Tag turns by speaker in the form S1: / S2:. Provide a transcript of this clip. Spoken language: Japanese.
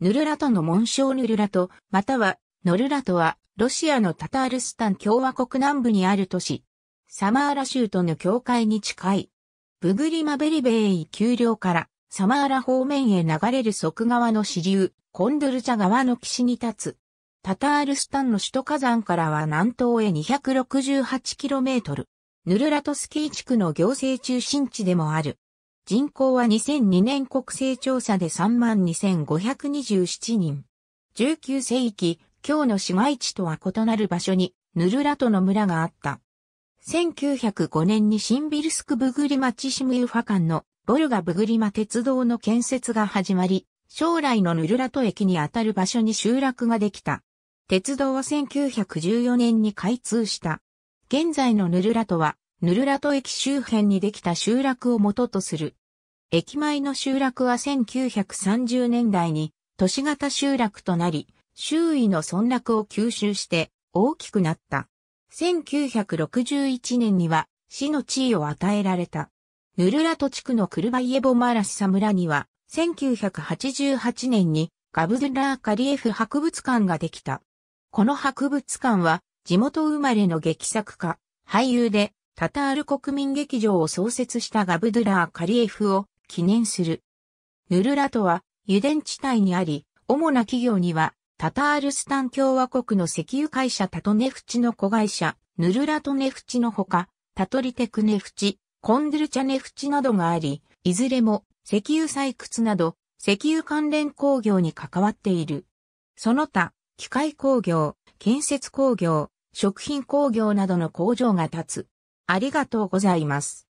S1: ヌルラトの紋章ヌルラト、または、ノルラトは、ロシアのタタールスタン共
S2: 和国南部にある都市、サマーラ州との境界に近い、ブグリマベリベイ丘陵から、サマーラ方面へ流れる側側の支流、コンドルチャ川の岸に立つ。タタールスタンの首都火山からは南東へ 268km。ヌルラトスキー地区の行政中心地でもある。人口は2002年国勢調査で32,527人。19世紀、今日の市街地とは異なる場所に、ヌルラトの村があった。1905年にシンビルスク・ブグリマ・チシムユファ間のボルガ・ブグリマ鉄道の建設が始まり、将来のヌルラト駅にあたる場所に集落ができた。鉄道は1914年に開通した。現在のヌルラトはヌルラト駅周辺にできた集落を元とする。駅前の集落は1930年代に都市型集落となり、周囲の村落を吸収して大きくなった。1961年には市の地位を与えられた。ヌルラト地区のクルバイエボマーラシサ村には、1988年にガブズゥラーカリエフ博物館ができた。この博物館は地元生まれの劇作家、俳優でタタール国民劇場を創設したガブドゥラー・カリエフを記念する。ヌルラトは油田地帯にあり、主な企業にはタタールスタン共和国の石油会社タトネフチの子会社、ヌルラトネフチのほか、タトリテクネフチ、コンドルチャネフチなどがあり、いずれも石油採掘など石油関連工業に関わっている。その他、機械工業、建設工業、食品工
S1: 業などの工場が立つ。ありがとうございます。